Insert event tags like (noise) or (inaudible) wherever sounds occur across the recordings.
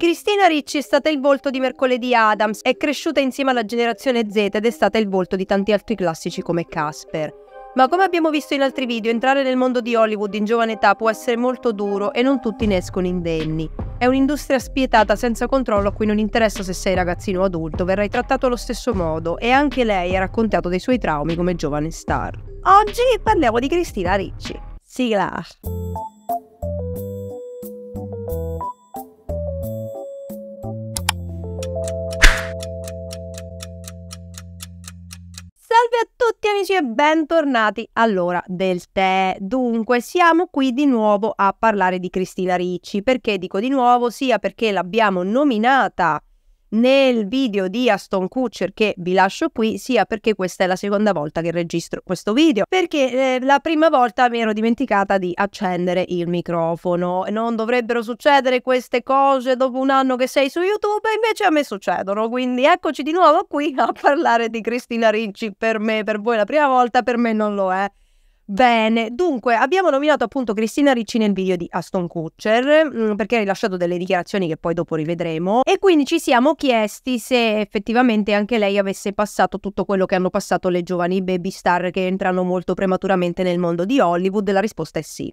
Cristina Ricci è stata il volto di Mercoledì Adams, è cresciuta insieme alla generazione Z ed è stata il volto di tanti altri classici come Casper. Ma come abbiamo visto in altri video, entrare nel mondo di Hollywood in giovane età può essere molto duro e non tutti ne escono indenni. È un'industria spietata senza controllo a cui non interessa se sei ragazzino o adulto, verrai trattato allo stesso modo e anche lei ha raccontato dei suoi traumi come giovane star. Oggi parliamo di Cristina Ricci. Sigla! Salve a tutti amici e bentornati all'ora del tè. Dunque, siamo qui di nuovo a parlare di Cristina Ricci. Perché dico di nuovo? Sia perché l'abbiamo nominata nel video di Aston Kutcher che vi lascio qui sia perché questa è la seconda volta che registro questo video perché eh, la prima volta mi ero dimenticata di accendere il microfono non dovrebbero succedere queste cose dopo un anno che sei su YouTube invece a me succedono quindi eccoci di nuovo qui a parlare di Cristina Ricci per me per voi la prima volta per me non lo è Bene, dunque abbiamo nominato appunto Cristina Ricci nel video di Aston Kutcher mm, perché ha rilasciato delle dichiarazioni che poi dopo rivedremo e quindi ci siamo chiesti se effettivamente anche lei avesse passato tutto quello che hanno passato le giovani baby star che entrano molto prematuramente nel mondo di Hollywood la risposta è sì.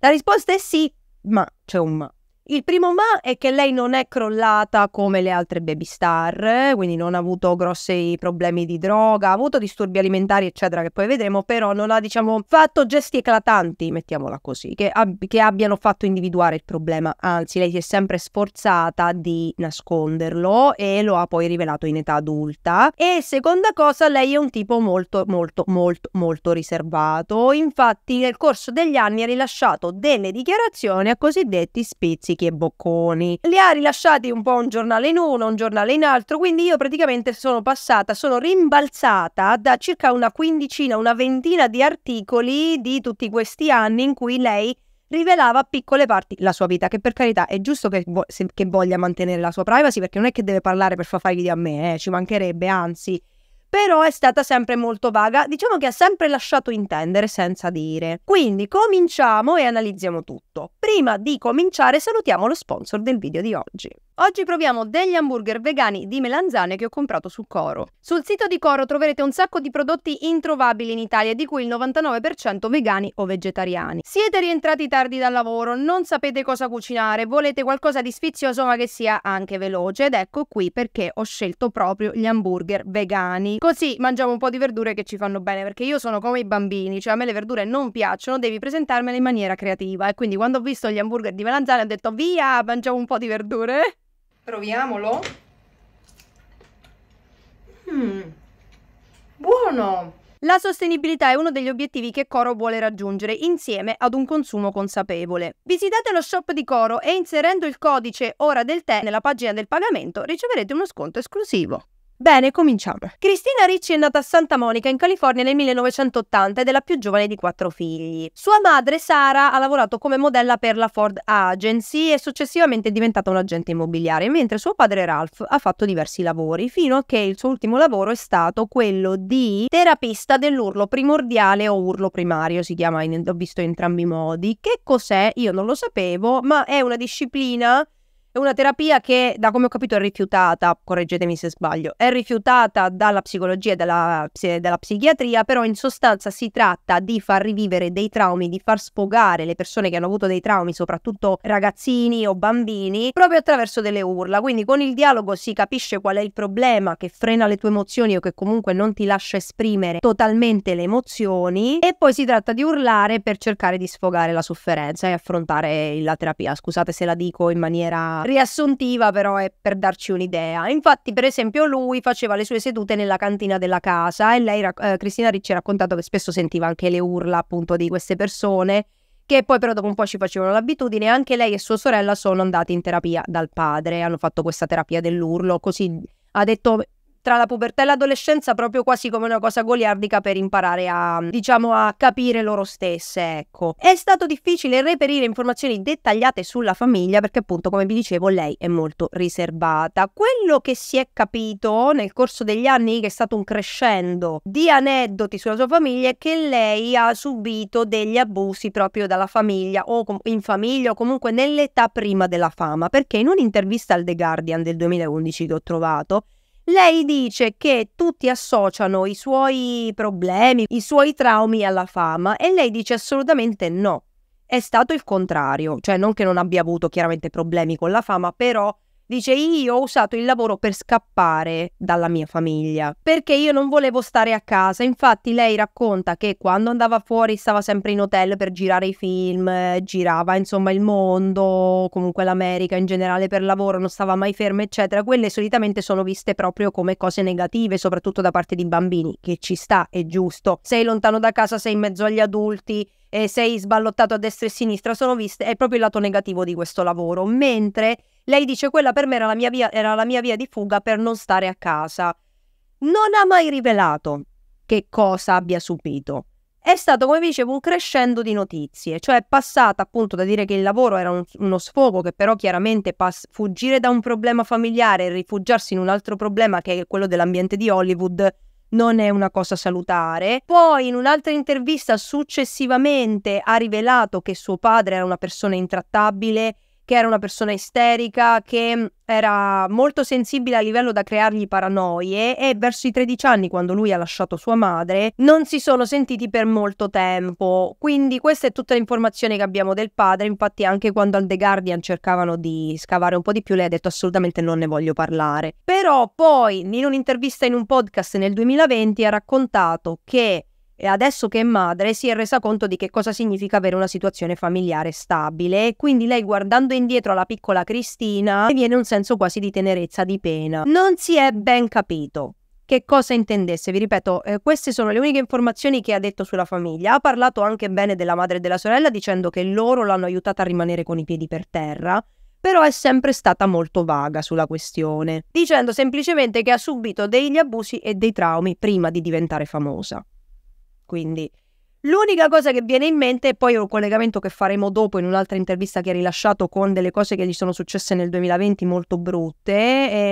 La risposta è sì, ma c'è un ma. Il primo ma è che lei non è crollata come le altre baby star, eh, quindi non ha avuto grossi problemi di droga, ha avuto disturbi alimentari eccetera che poi vedremo, però non ha diciamo fatto gesti eclatanti, mettiamola così, che, ab- che abbiano fatto individuare il problema, anzi lei si è sempre sforzata di nasconderlo e lo ha poi rivelato in età adulta. E seconda cosa, lei è un tipo molto molto molto molto riservato, infatti nel corso degli anni ha rilasciato delle dichiarazioni a cosiddetti spizi Rosichi e Bocconi. Li ha rilasciati un po' un giornale in uno, un giornale in altro, quindi io praticamente sono passata, sono rimbalzata da circa una quindicina, una ventina di articoli di tutti questi anni in cui lei rivelava piccole parti la sua vita, che per carità è giusto che, vo- se- che voglia mantenere la sua privacy, perché non è che deve parlare per far fare video a me, eh, ci mancherebbe, anzi, però è stata sempre molto vaga, diciamo che ha sempre lasciato intendere senza dire. Quindi cominciamo e analizziamo tutto tutto. Prima di cominciare salutiamo lo sponsor del video di oggi. Oggi proviamo degli hamburger vegani di melanzane che ho comprato su Coro. Sul sito di Coro troverete un sacco di prodotti introvabili in Italia, di cui il 99% vegani o vegetariani. Siete rientrati tardi dal lavoro, non sapete cosa cucinare, volete qualcosa di sfizioso ma che sia anche veloce ed ecco qui perché ho scelto proprio gli hamburger vegani. Così mangiamo un po' di verdure che ci fanno bene perché io sono come i bambini, cioè a me le verdure non piacciono, devi presentarmele in maniera creativa e quindi quando quando ho visto gli hamburger di melanzane ho detto via, mangiamo un po' di verdure. Proviamolo. Mm, buono! La sostenibilità è uno degli obiettivi che Coro vuole raggiungere insieme ad un consumo consapevole. Visitate lo shop di Coro e inserendo il codice Ora del tè nella pagina del pagamento riceverete uno sconto esclusivo. Bene, cominciamo. Cristina Ricci è nata a Santa Monica in California nel 1980 ed è la più giovane di quattro figli. Sua madre Sara ha lavorato come modella per la Ford Agency e successivamente è diventata un agente immobiliare, mentre suo padre Ralph ha fatto diversi lavori, fino a che il suo ultimo lavoro è stato quello di terapista dell'urlo primordiale o urlo primario, si chiama, in, visto in entrambi i modi. Che cos'è? Io non lo sapevo, ma è una disciplina è una terapia che, da come ho capito, è rifiutata, correggetemi se sbaglio, è rifiutata dalla psicologia e dalla, dalla, psichiatria, però in sostanza si tratta di far rivivere dei traumi, di far sfogare le persone che hanno avuto dei traumi, soprattutto ragazzini o bambini, proprio attraverso delle urla. Quindi con il dialogo si capisce qual è il problema che frena le tue emozioni o che comunque non ti lascia esprimere totalmente le emozioni e poi si tratta di urlare per cercare di sfogare la sofferenza e affrontare la terapia. Scusate se la dico in maniera riassuntiva però è per darci un'idea. Infatti, per esempio, lui faceva le sue sedute nella cantina della casa e lei, eh, Cristina Ricci, ha raccontato che spesso sentiva anche le urla appunto di queste persone, che poi però dopo un po' ci facevano l'abitudine. Anche lei e sua sorella sono andate in terapia dal padre, hanno fatto questa terapia dell'urlo, così ha detto tra la pubertà e l'adolescenza proprio quasi come una cosa goliardica per imparare a, diciamo, a capire loro stesse, ecco. È stato difficile reperire informazioni dettagliate sulla famiglia perché appunto, come vi dicevo, lei è molto riservata. Quello che si è capito nel corso degli anni, che è stato un crescendo di aneddoti sulla sua famiglia, è che lei ha subito degli abusi proprio dalla famiglia o in famiglia o comunque nell'età prima della fama, perché in un'intervista al The Guardian del 2011 che ho trovato, lei dice che tutti associano i suoi problemi, i suoi traumi alla fama e lei dice assolutamente no. È stato il contrario, cioè non che non abbia avuto chiaramente problemi con la fama, però Dice io ho usato il lavoro per scappare dalla mia famiglia perché io non volevo stare a casa. Infatti lei racconta che quando andava fuori stava sempre in hotel per girare i film, girava insomma il mondo, comunque l'America in generale per lavoro, non stava mai ferma eccetera. Quelle solitamente sono viste proprio come cose negative, soprattutto da parte di bambini, che ci sta, è giusto. Sei lontano da casa, sei in mezzo agli adulti, eh, sei sballottato a destra e a sinistra, sono viste, è proprio il lato negativo di questo lavoro. Mentre lei dice quella per me era la mia via, la mia via di fuga per non stare a casa. Non ha mai rivelato che cosa abbia subito. È stato, come dicevo, un crescendo di notizie, cioè è passata appunto da dire che il lavoro era un, uno sfogo, che però chiaramente pass- fuggire da un problema familiare e rifugiarsi in un altro problema che è quello dell'ambiente di Hollywood non è una cosa salutare. Poi in un'altra intervista successivamente ha rivelato che suo padre era una persona intrattabile che era una persona isterica, che mm, era molto sensibile a livello da creargli paranoie e verso i 13 anni, quando lui ha lasciato sua madre, non si sono sentiti per molto tempo. Quindi questa è tutta l'informazione che abbiamo del padre, infatti anche quando al The Guardian cercavano di scavare un po' di più, lei ha detto assolutamente non ne voglio parlare. Però poi in un'intervista in un podcast nel 2020 ha raccontato che e adesso che è madre si è resa conto di che cosa significa avere una situazione familiare stabile e quindi lei guardando indietro alla piccola Cristina viene un senso quasi di tenerezza, di pena. Non si è ben capito che cosa intendesse. Vi ripeto, eh, queste sono le uniche informazioni che ha detto sulla famiglia. Ha parlato anche bene della madre e della sorella dicendo che loro l'hanno aiutata a rimanere con i piedi per terra, però è sempre stata molto vaga sulla questione, dicendo semplicemente che ha subito degli abusi e dei traumi prima di diventare famosa. Quindi l'unica cosa che viene in mente e poi è un collegamento che faremo dopo in un'altra intervista che ha rilasciato con delle cose che gli sono successe nel 2020 molto brutte.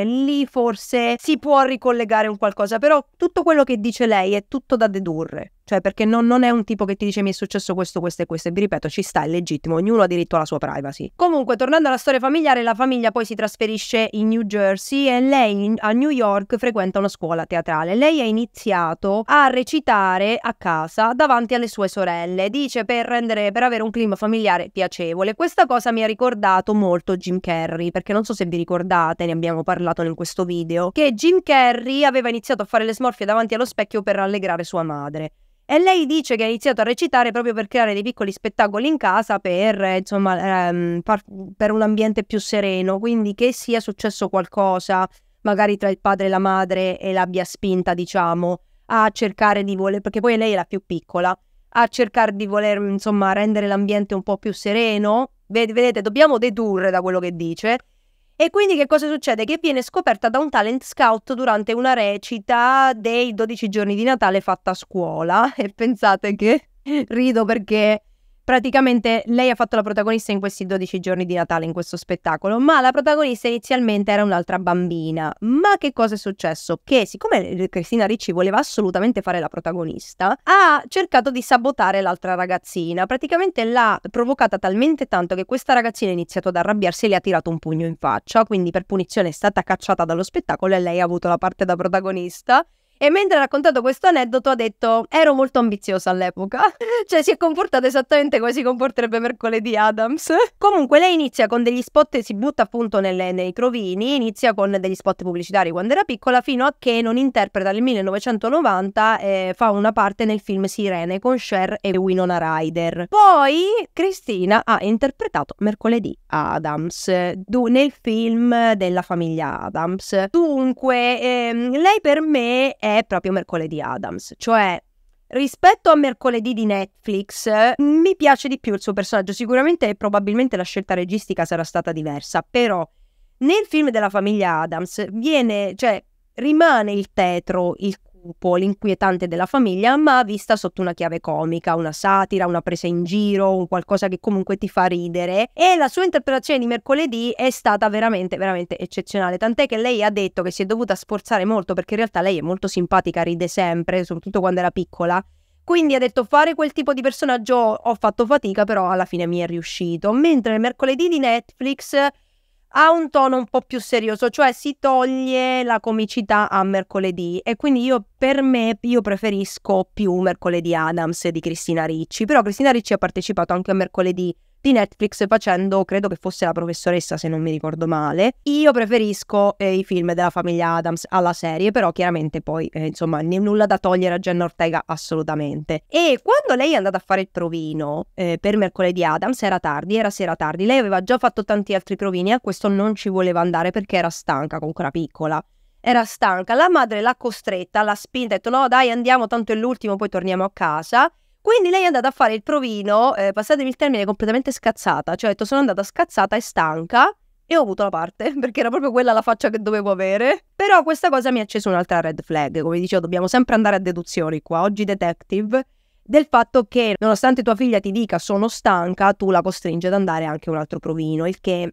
E lì forse si può ricollegare un qualcosa, però tutto quello che dice lei è tutto da dedurre. Cioè, perché non, non, è un tipo che ti dice mi è successo questo, questo e questo. E vi ripeto, ci sta, è legittimo, ognuno ha diritto alla sua privacy. Comunque, tornando alla storia familiare, la famiglia poi si trasferisce in New Jersey e lei in, a New York frequenta una scuola teatrale. Lei ha iniziato a recitare a casa davanti alle sue sorelle. Dice per, rendere, per avere un clima familiare piacevole. Questa cosa mi ha ricordato molto Jim Carrey, perché non so se vi ricordate, ne abbiamo parlato in questo video, che Jim Carrey aveva iniziato a fare le smorfie davanti allo specchio per rallegrare sua madre. E lei dice che ha iniziato a recitare proprio per creare dei piccoli spettacoli in casa per, insomma, ehm, par- per un ambiente più sereno, quindi che sia successo qualcosa, magari tra il padre e la madre, e l'abbia spinta, diciamo, a cercare di voler, perché poi lei è la più piccola, a cercare di voler, insomma, rendere l'ambiente un po' più sereno. Vedete, dobbiamo dedurre da quello che dice e quindi che cosa succede? Che viene scoperta da un talent scout durante una recita dei 12 giorni di Natale fatta a scuola. E pensate che rido perché Praticamente lei ha fatto la protagonista in questi 12 giorni di Natale in questo spettacolo, ma la protagonista inizialmente era un'altra bambina. Ma che cosa è successo? Che siccome Cristina Ricci voleva assolutamente fare la protagonista, ha cercato di sabotare l'altra ragazzina. Praticamente l'ha provocata talmente tanto che questa ragazzina ha iniziato ad arrabbiarsi e le ha tirato un pugno in faccia, quindi per punizione è stata cacciata dallo spettacolo e lei ha avuto la parte da protagonista e mentre ha raccontato questo aneddoto ha detto ero molto ambiziosa all'epoca, (laughs) cioè si è comportata esattamente come si comporterebbe mercoledì Adams. Comunque lei inizia con degli spot, si butta appunto nelle, nei provini, inizia con degli spot pubblicitari quando era piccola fino a che non interpreta nel 1990 e fa una parte nel film Sirene con Cher e Winona Ryder. Poi Cristina ha interpretato mercoledì Adams du, nel film della famiglia Adams. Dunque ehm, lei per me è è proprio mercoledì Adams, cioè Rispetto a mercoledì di Netflix, mi piace di più il suo personaggio. Sicuramente e probabilmente la scelta registica sarà stata diversa, però nel film della famiglia Adams viene, cioè, rimane il tetro il un po' l'inquietante della famiglia, ma vista sotto una chiave comica, una satira, una presa in giro, un qualcosa che comunque ti fa ridere. E la sua interpretazione di mercoledì è stata veramente, veramente eccezionale. Tant'è che lei ha detto che si è dovuta sforzare molto perché in realtà lei è molto simpatica, ride sempre, soprattutto quando era piccola. Quindi ha detto fare quel tipo di personaggio ho fatto fatica, però alla fine mi è riuscito. Mentre mercoledì di Netflix ha un tono un po' più serioso, cioè si toglie la comicità a mercoledì e quindi io per me io preferisco più mercoledì Adams di Cristina Ricci, però Cristina Ricci ha partecipato anche a mercoledì di Netflix facendo, credo che fosse la professoressa se non mi ricordo male. Io preferisco eh, i film della famiglia Adams alla serie, però chiaramente poi eh, insomma n- nulla da togliere a Jenna Ortega assolutamente. E quando lei è andata a fare il provino eh, per mercoledì Adams era tardi, era sera tardi, lei aveva già fatto tanti altri provini e a questo non ci voleva andare perché era stanca comunque era piccola era stanca, la madre l'ha costretta, l'ha spinta, ha detto no dai andiamo, tanto è l'ultimo, poi torniamo a casa. Quindi lei è andata a fare il provino, eh, passatemi il termine, completamente scazzata. Cioè, ho detto, sono andata scazzata e stanca e ho avuto la parte, (laughs) perché era proprio quella la faccia che dovevo avere. Però questa cosa mi ha acceso un'altra red flag. Come dicevo, dobbiamo sempre andare a deduzioni qua. Oggi detective del fatto che nonostante tua figlia ti dica sono stanca, tu la costringi ad andare anche un altro provino, il che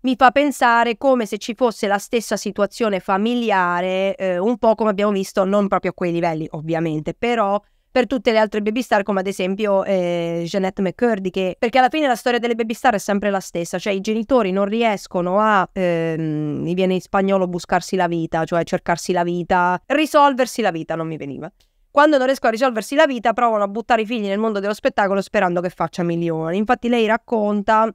mi fa pensare come se ci fosse la stessa situazione familiare, eh, un po' come abbiamo visto, non proprio a quei livelli ovviamente, però per tutte le altre baby star, come ad esempio eh, Jeanette McCurdy, che... perché alla fine la storia delle baby star è sempre la stessa, cioè i genitori non riescono a, ehm, mi viene in spagnolo, buscarsi la vita, cioè cercarsi la vita, risolversi la vita, non mi veniva. Quando non riescono a risolversi la vita, provano a buttare i figli nel mondo dello spettacolo sperando che faccia milioni. Infatti lei racconta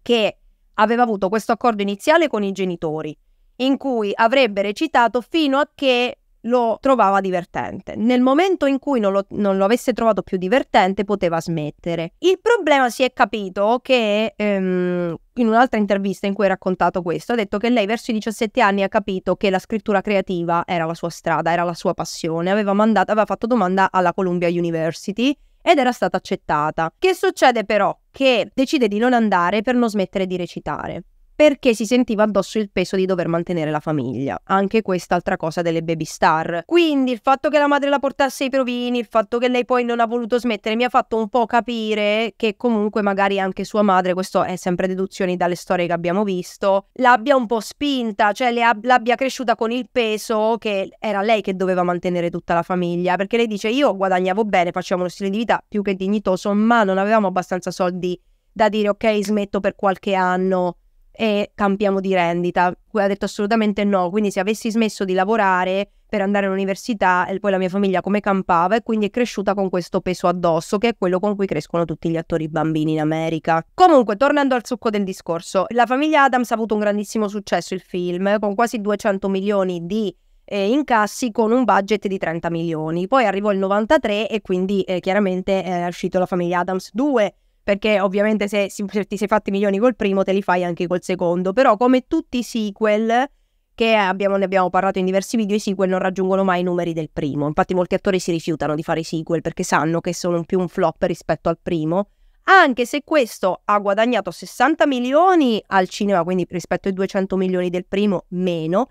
che aveva avuto questo accordo iniziale con i genitori, in cui avrebbe recitato fino a che lo trovava divertente. Nel momento in cui non lo, non lo, avesse trovato più divertente, poteva smettere. Il problema si è capito che ehm, in un'altra intervista in cui ha raccontato questo, ha detto che lei verso i 17 anni ha capito che la scrittura creativa era la sua strada, era la sua passione. Aveva, mandato, aveva fatto domanda alla Columbia University ed era stata accettata. Che succede però? Che decide di non andare per non smettere di recitare perché si sentiva addosso il peso di dover mantenere la famiglia. Anche questa altra cosa delle baby star. Quindi il fatto che la madre la portasse ai provini, il fatto che lei poi non ha voluto smettere, mi ha fatto un po' capire che comunque magari anche sua madre, questo è sempre deduzioni dalle storie che abbiamo visto, l'abbia un po' spinta, cioè ab- l'abbia cresciuta con il peso che era lei che doveva mantenere tutta la famiglia, perché lei dice io guadagnavo bene, facciamo uno stile di vita più che dignitoso, ma non avevamo abbastanza soldi da dire ok smetto per qualche anno e cambiamo di rendita. Lui ha detto assolutamente no, quindi se avessi smesso di lavorare per andare all'università e poi la mia famiglia come campava e quindi è cresciuta con questo peso addosso che è quello con cui crescono tutti gli attori bambini in America. Comunque, tornando al succo del discorso, la famiglia Adams ha avuto un grandissimo successo il film con quasi 200 milioni di eh, incassi con un budget di 30 milioni. Poi arrivò il 93 e quindi eh, chiaramente eh, è uscito la famiglia Adams 2 perché ovviamente se, se ti sei fatti milioni col primo te li fai anche col secondo, però come tutti i sequel che abbiamo, ne abbiamo parlato in diversi video, i sequel non raggiungono mai i numeri del primo, infatti molti attori si rifiutano di fare i sequel perché sanno che sono più un flop rispetto al primo, anche se questo ha guadagnato 60 milioni al cinema, quindi rispetto ai 200 milioni del primo, meno,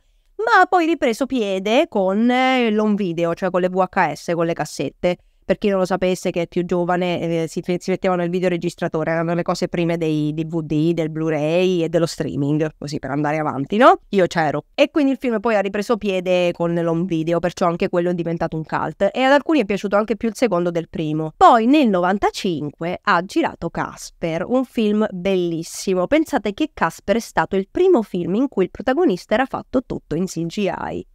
ma ha poi ripreso piede con eh, l'on video, cioè con le VHS, con le cassette per chi non lo sapesse che è più giovane eh, si, si, mettevano il videoregistratore, erano le cose prime dei DVD, del Blu-ray e dello streaming, così per andare avanti, no? Io c'ero. E quindi il film poi ha ripreso piede con l'home video, perciò anche quello è diventato un cult e ad alcuni è piaciuto anche più il secondo del primo. Poi nel 95 ha girato Casper, un film bellissimo. Pensate che Casper è stato il primo film in cui il protagonista era fatto tutto in CGI.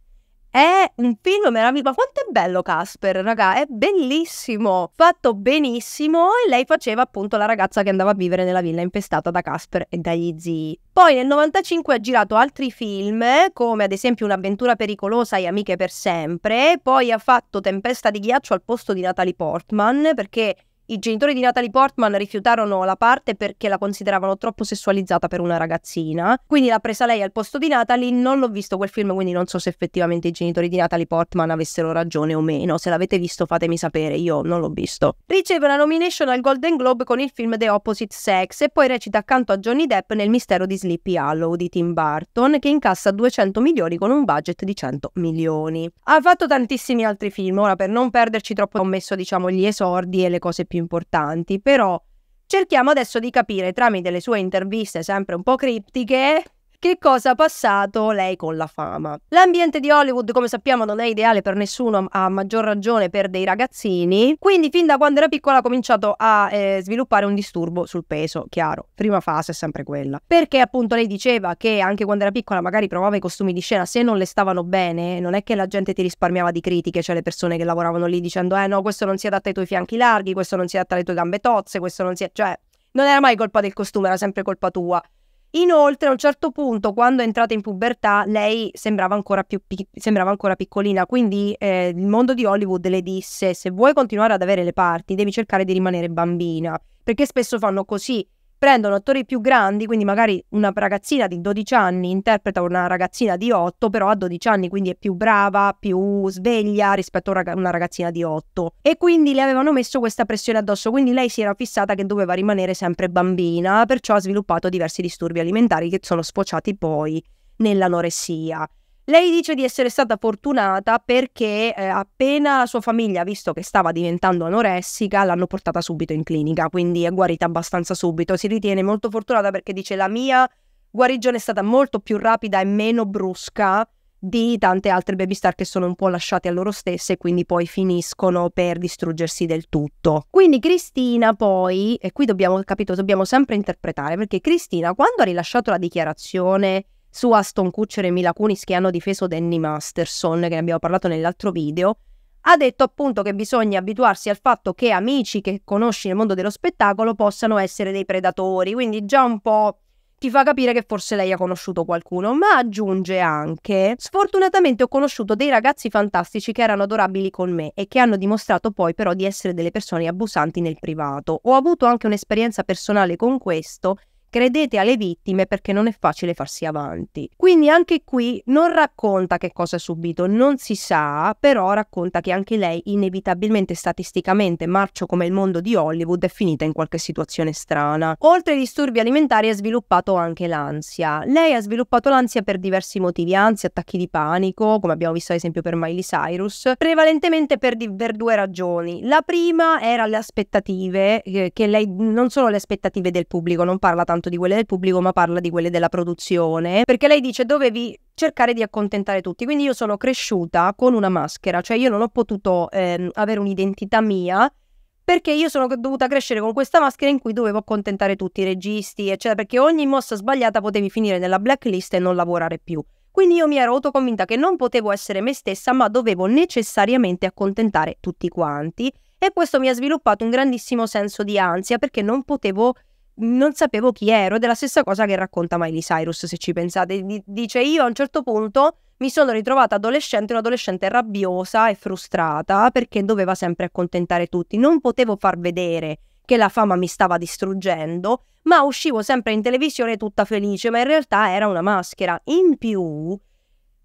È un film meraviglioso. Ma quanto è bello Casper, raga, è bellissimo, fatto benissimo. E lei faceva appunto la ragazza che andava a vivere nella villa infestata da Casper e dagli zii. Poi nel 95 ha girato altri film, come ad esempio Un'avventura pericolosa e Amiche per sempre. Poi ha fatto Tempesta di ghiaccio al posto di Natalie Portman, perché i genitori di Natalie Portman rifiutarono la parte perché la consideravano troppo sessualizzata per una ragazzina, quindi l'ha presa lei al posto di Natalie. Non l'ho visto quel film, quindi non so se effettivamente i genitori di Natalie Portman avessero ragione o meno. Se l'avete visto, fatemi sapere, io non l'ho visto. Riceve una nomination al Golden Globe con il film The Opposite Sex e poi recita accanto a Johnny Depp nel mistero di Sleepy Hollow di Tim Burton, che incassa 200 milioni con un budget di 100 milioni. Ha fatto tantissimi altri film, ora per non perderci troppo ho messo diciamo gli esordi e le cose più importanti, però cerchiamo adesso di capire tramite le sue interviste sempre un po' criptiche che cosa ha passato lei con la fama. L'ambiente di Hollywood, come sappiamo, non è ideale per nessuno, a maggior ragione per dei ragazzini, quindi fin da quando era piccola ha cominciato a eh, sviluppare un disturbo sul peso, chiaro, prima fase è sempre quella. Perché appunto lei diceva che anche quando era piccola magari provava i costumi di scena, se non le stavano bene, non è che la gente ti risparmiava di critiche, cioè le persone che lavoravano lì dicendo eh no, questo non si adatta ai tuoi fianchi larghi, questo non si adatta alle tue gambe tozze, questo non si... cioè non era mai colpa del costume, era sempre colpa tua. Inoltre, a un certo punto, quando è entrata in pubertà, lei sembrava ancora, più pic- sembrava ancora piccolina, quindi eh, il mondo di Hollywood le disse: Se vuoi continuare ad avere le parti, devi cercare di rimanere bambina, perché spesso fanno così prendono attori più grandi, quindi magari una ragazzina di 12 anni interpreta una ragazzina di 8, però a 12 anni quindi è più brava, più sveglia rispetto a una ragazzina di 8. E quindi le avevano messo questa pressione addosso, quindi lei si era fissata che doveva rimanere sempre bambina, perciò ha sviluppato diversi disturbi alimentari che sono sfociati poi nell'anoressia. Lei dice di essere stata fortunata perché eh, appena la sua famiglia ha visto che stava diventando anoressica l'hanno portata subito in clinica, quindi è guarita abbastanza subito. Si ritiene molto fortunata perché dice la mia guarigione è stata molto più rapida e meno brusca di tante altre baby star che sono un po' lasciate a loro stesse e quindi poi finiscono per distruggersi del tutto. Quindi Cristina poi, e qui dobbiamo, capito, dobbiamo sempre interpretare, perché Cristina quando ha rilasciato la dichiarazione su Aston Kutcher e Mila Kunis che hanno difeso Danny Masterson, che ne abbiamo parlato nell'altro video, ha detto appunto che bisogna abituarsi al fatto che amici che conosci nel mondo dello spettacolo possano essere dei predatori, quindi già un po' ti fa capire che forse lei ha conosciuto qualcuno, ma aggiunge anche sfortunatamente ho conosciuto dei ragazzi fantastici che erano adorabili con me e che hanno dimostrato poi però di essere delle persone abusanti nel privato. Ho avuto anche un'esperienza personale con questo Credete alle vittime perché non è facile farsi avanti. Quindi anche qui non racconta che cosa ha subito, non si sa, però racconta che anche lei inevitabilmente statisticamente, marcio come il mondo di Hollywood, è finita in qualche situazione strana. Oltre ai disturbi alimentari ha sviluppato anche l'ansia. Lei ha sviluppato l'ansia per diversi motivi, ansia, attacchi di panico, come abbiamo visto ad esempio per Miley Cyrus, prevalentemente per, di- per due ragioni. La prima era le aspettative, eh, che lei non solo le aspettative del pubblico, non parla tanto soltanto di quelle del pubblico, ma parla di quelle della produzione, perché lei dice dovevi cercare di accontentare tutti. Quindi io sono cresciuta con una maschera, cioè io non ho potuto ehm, avere un'identità mia perché io sono dovuta crescere con questa maschera in cui dovevo accontentare tutti i registi, eccetera, perché ogni mossa sbagliata potevi finire nella blacklist e non lavorare più. Quindi io mi ero autoconvinta che non potevo essere me stessa, ma dovevo necessariamente accontentare tutti quanti. E questo mi ha sviluppato un grandissimo senso di ansia perché non potevo non sapevo chi ero ed è la stessa cosa che racconta Miley Cyrus se ci pensate D- dice io a un certo punto mi sono ritrovata adolescente un'adolescente rabbiosa e frustrata perché doveva sempre accontentare tutti non potevo far vedere che la fama mi stava distruggendo ma uscivo sempre in televisione tutta felice ma in realtà era una maschera in più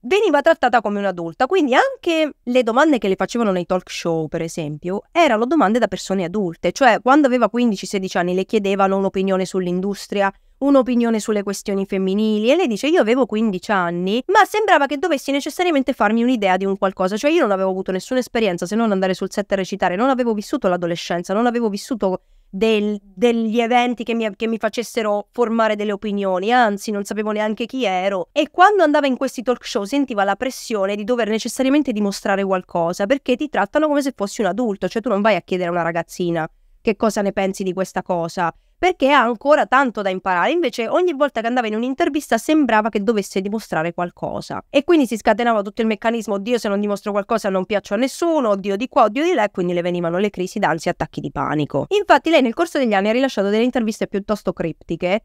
veniva trattata come un'adulta, quindi anche le domande che le facevano nei talk show, per esempio, erano domande da persone adulte, cioè quando aveva 15-16 anni le chiedevano un'opinione sull'industria, un'opinione sulle questioni femminili e lei dice io avevo 15 anni, ma sembrava che dovessi necessariamente farmi un'idea di un qualcosa, cioè io non avevo avuto nessuna esperienza se non andare sul set a recitare, non avevo vissuto l'adolescenza, non avevo vissuto del, degli eventi che mi, che mi, facessero formare delle opinioni, anzi non sapevo neanche chi ero. E quando andava in questi talk show sentiva la pressione di dover necessariamente dimostrare qualcosa, perché ti trattano come se fossi un adulto, cioè tu non vai a chiedere a una ragazzina che cosa ne pensi di questa cosa perché ha ancora tanto da imparare. Invece ogni volta che andava in un'intervista sembrava che dovesse dimostrare qualcosa. E quindi si scatenava tutto il meccanismo, oddio se non dimostro qualcosa non piaccio a nessuno, oddio di qua, oddio di là, e quindi le venivano le crisi d'ansia, attacchi di panico. Infatti lei nel corso degli anni ha rilasciato delle interviste piuttosto criptiche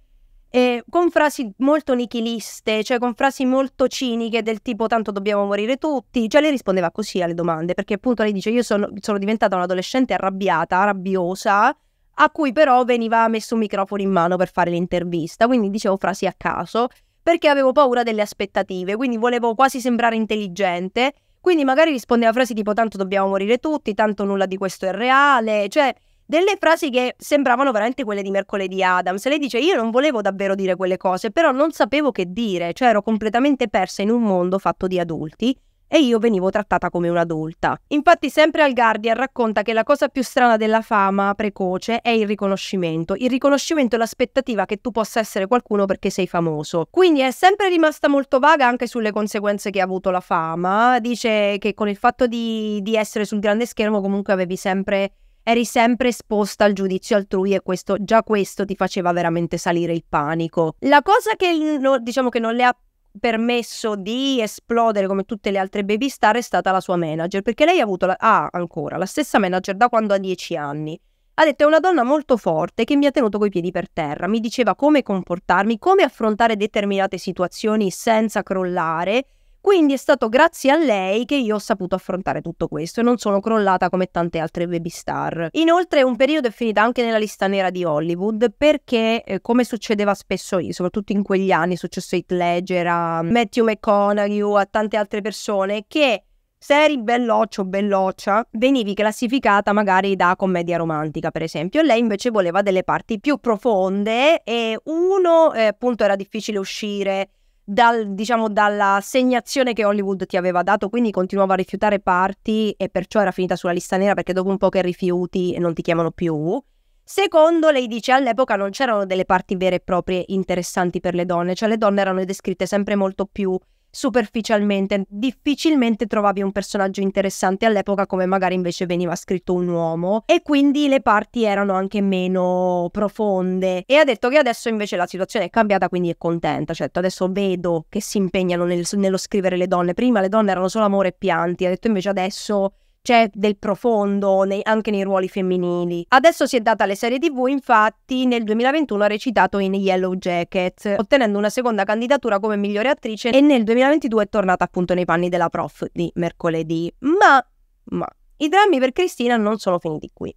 eh, con frasi molto nichiliste, cioè con frasi molto ciniche del tipo tanto dobbiamo morire tutti, cioè lei rispondeva così alle domande perché appunto lei dice io sono, sono diventata un'adolescente arrabbiata, rabbiosa, a cui però veniva messo un microfono in mano per fare l'intervista, quindi dicevo frasi a caso, perché avevo paura delle aspettative, quindi volevo quasi sembrare intelligente, quindi magari rispondeva a frasi tipo tanto dobbiamo morire tutti, tanto nulla di questo è reale, cioè delle frasi che sembravano veramente quelle di mercoledì Adams. Lei dice io non volevo davvero dire quelle cose, però non sapevo che dire, cioè ero completamente persa in un mondo fatto di adulti e io venivo trattata come un'adulta. Infatti sempre al Guardian racconta che la cosa più strana della fama precoce è il riconoscimento. Il riconoscimento è l'aspettativa che tu possa essere qualcuno perché sei famoso. Quindi è sempre rimasta molto vaga anche sulle conseguenze che ha avuto la fama. Dice che con il fatto di, di essere sul grande schermo comunque avevi sempre eri sempre esposta al giudizio altrui e questo, già questo ti faceva veramente salire il panico. La cosa che, no, diciamo che non le ha permesso di esplodere come tutte le altre baby star è stata la sua manager, perché lei ha avuto la, ah, ancora la stessa manager da quando ha 10 anni. Ha detto è una donna molto forte che mi ha tenuto coi piedi per terra, mi diceva come comportarmi, come affrontare determinate situazioni senza crollare quindi è stato grazie a lei che io ho saputo affrontare tutto questo e non sono crollata come tante altre baby star. Inoltre un periodo è finita anche nella lista nera di Hollywood perché, eh, come succedeva spesso io, soprattutto in quegli anni, è successo a Heath Ledger, a Matthew McConaughey, a tante altre persone, che se eri belloccio o belloccia, venivi classificata magari da commedia romantica, per esempio. Lei invece voleva delle parti più profonde e uno, eh, appunto, era difficile uscire dal, diciamo, dall'assegnazione che Hollywood ti aveva dato, quindi continuava a rifiutare parti e perciò era finita sulla lista nera perché dopo un po' che rifiuti non ti chiamano più. Secondo, lei dice, all'epoca non c'erano delle parti vere e proprie interessanti per le donne, cioè le donne erano descritte sempre molto più superficialmente, difficilmente trovavi un personaggio interessante all'epoca come magari invece veniva scritto un uomo e quindi le parti erano anche meno profonde e ha detto che adesso invece la situazione è cambiata quindi è contenta, certo adesso vedo che si impegnano nel, nello scrivere le donne, prima le donne erano solo amore e pianti, ha detto invece adesso c'è del profondo nei, anche nei ruoli femminili. Adesso si è data alle serie TV, infatti nel 2021 ha recitato in Yellow Jacket, ottenendo una seconda candidatura come migliore attrice e nel 2022 è tornata appunto nei panni della prof di mercoledì. Ma, ma, i drammi per Cristina non sono finiti qui.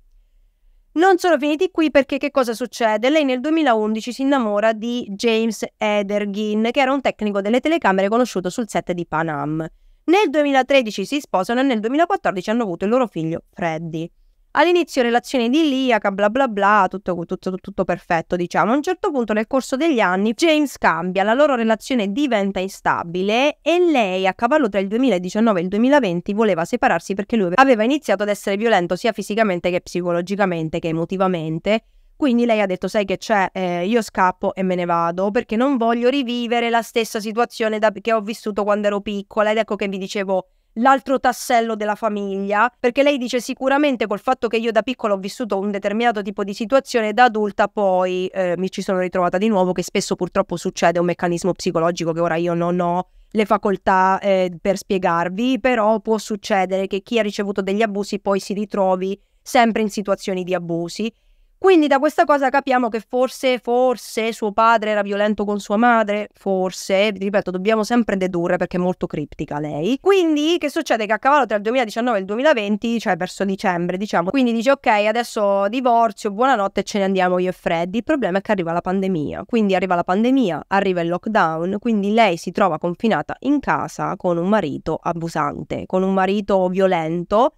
Non sono finiti qui perché che cosa succede? Lei nel 2011 si innamora di James Edergin, che era un tecnico delle telecamere conosciuto sul set di Panam. Nel 2013 si sposano e nel 2014 hanno avuto il loro figlio Freddy. All'inizio relazione di Liaca, bla bla bla, tutto, tutto, tutto, perfetto, diciamo. A un certo punto nel corso degli anni James cambia, la loro relazione diventa instabile e lei a cavallo tra il 2019 e il 2020 voleva separarsi perché lui aveva iniziato ad essere violento sia fisicamente che psicologicamente che emotivamente quindi lei ha detto, sai che c'è, eh, io scappo e me ne vado perché non voglio rivivere la stessa situazione da, che ho vissuto quando ero piccola ed ecco che vi dicevo l'altro tassello della famiglia, perché lei dice sicuramente col fatto che io da piccola ho vissuto un determinato tipo di situazione, da adulta poi eh, mi ci sono ritrovata di nuovo, che spesso purtroppo succede, un meccanismo psicologico che ora io non ho le facoltà eh, per spiegarvi, però può succedere che chi ha ricevuto degli abusi poi si ritrovi sempre in situazioni di abusi quindi da questa cosa capiamo che forse, forse suo padre era violento con sua madre, forse, ripeto, dobbiamo sempre dedurre perché è molto criptica lei. Quindi che succede che a cavallo tra il 2019 e il 2020, cioè verso dicembre, diciamo, quindi dice ok, adesso divorzio, buonanotte, ce ne andiamo io e Freddy. Il problema è che arriva la pandemia, quindi arriva la pandemia, arriva il lockdown, quindi lei si trova confinata in casa con un marito abusante, con un marito violento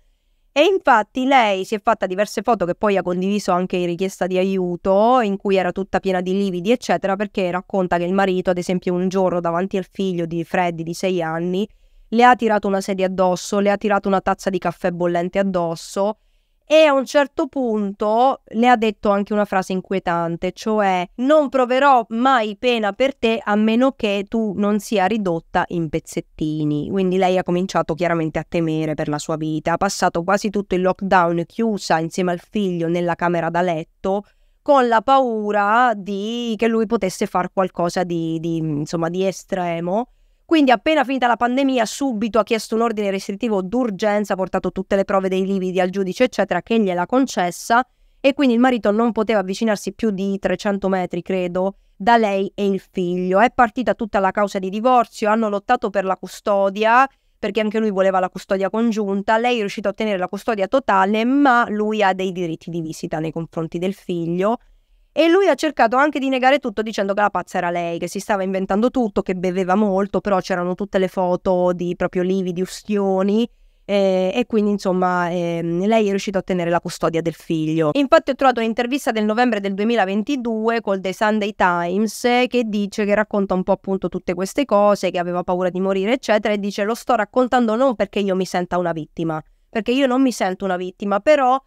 e infatti lei si è fatta diverse foto che poi ha condiviso anche in richiesta di aiuto, in cui era tutta piena di lividi, eccetera, perché racconta che il marito, ad esempio, un giorno davanti al figlio di Freddy di sei anni, le ha tirato una sedia addosso, le ha tirato una tazza di caffè bollente addosso, e a un certo punto le ha detto anche una frase inquietante, cioè non proverò mai pena per te a meno che tu non sia ridotta in pezzettini. Quindi lei ha cominciato chiaramente a temere per la sua vita, ha passato quasi tutto il lockdown chiusa insieme al figlio nella camera da letto con la paura di, che lui potesse fare qualcosa di, di, insomma, di estremo quindi appena finita la pandemia subito ha chiesto un ordine restrittivo d'urgenza, ha portato tutte le prove dei lividi al giudice eccetera che gliel'ha concessa e quindi il marito non poteva avvicinarsi più di 300 metri credo da lei e il figlio. È partita tutta la causa di divorzio, hanno lottato per la custodia perché anche lui voleva la custodia congiunta, lei è riuscita a ottenere la custodia totale, ma lui ha dei diritti di visita nei confronti del figlio e lui ha cercato anche di negare tutto dicendo che la pazza era lei, che si stava inventando tutto, che beveva molto, però c'erano tutte le foto di proprio livi, di ustioni eh, e quindi insomma eh, lei è riuscita a ottenere la custodia del figlio. Infatti ho trovato un'intervista del novembre del 2022 col The Sunday Times che dice che racconta un po' appunto tutte queste cose, che aveva paura di morire eccetera e dice lo sto raccontando non perché io mi senta una vittima, perché io non mi sento una vittima, però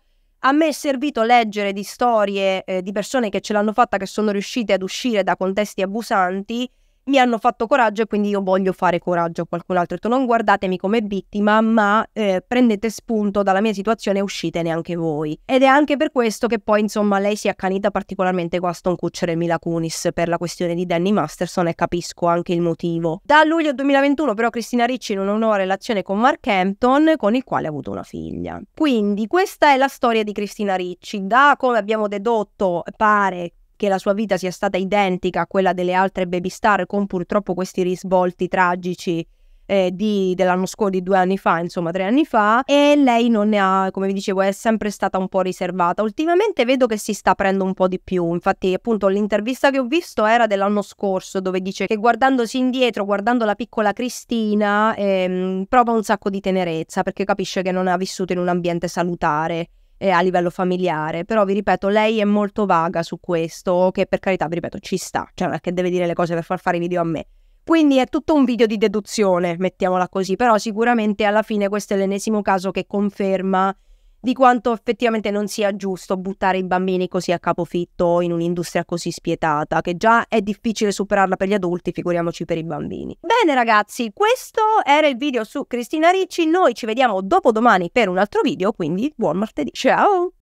a me è servito leggere di storie eh, di persone che ce l'hanno fatta, che sono riuscite ad uscire da contesti abusanti mi hanno fatto coraggio e quindi io voglio fare coraggio a qualcun altro. Ho detto non guardatemi come vittima, ma eh, prendete spunto dalla mia situazione e uscitene anche voi. Ed è anche per questo che poi insomma lei si è accanita particolarmente con Aston Kutcher e Mila Kunis per la questione di Danny Masterson e capisco anche il motivo. Da luglio 2021 però Cristina Ricci non ha una relazione con Mark Hampton con il quale ha avuto una figlia. Quindi questa è la storia di Cristina Ricci. Da come abbiamo dedotto pare che la sua vita sia stata identica a quella delle altre baby star con purtroppo questi risvolti tragici eh, di, dell'anno scorso, di due anni fa, insomma tre anni fa, e lei non ne ha, come vi dicevo, è sempre stata un po' riservata. Ultimamente vedo che si sta aprendo un po' di più, infatti appunto l'intervista che ho visto era dell'anno scorso dove dice che guardandosi indietro, guardando la piccola Cristina, ehm, prova un sacco di tenerezza perché capisce che non ha vissuto in un ambiente salutare eh, a livello familiare, però vi ripeto, lei è molto vaga su questo, che per carità, vi ripeto, ci sta, cioè non è che deve dire le cose per far fare i video a me. Quindi è tutto un video di deduzione, mettiamola così, però sicuramente alla fine questo è l'ennesimo caso che conferma di quanto effettivamente non sia giusto buttare i bambini così a capofitto in un'industria così spietata, che già è difficile superarla per gli adulti, figuriamoci per i bambini. Bene ragazzi, questo era il video su Cristina Ricci, noi ci vediamo dopo domani per un altro video, quindi buon martedì, ciao!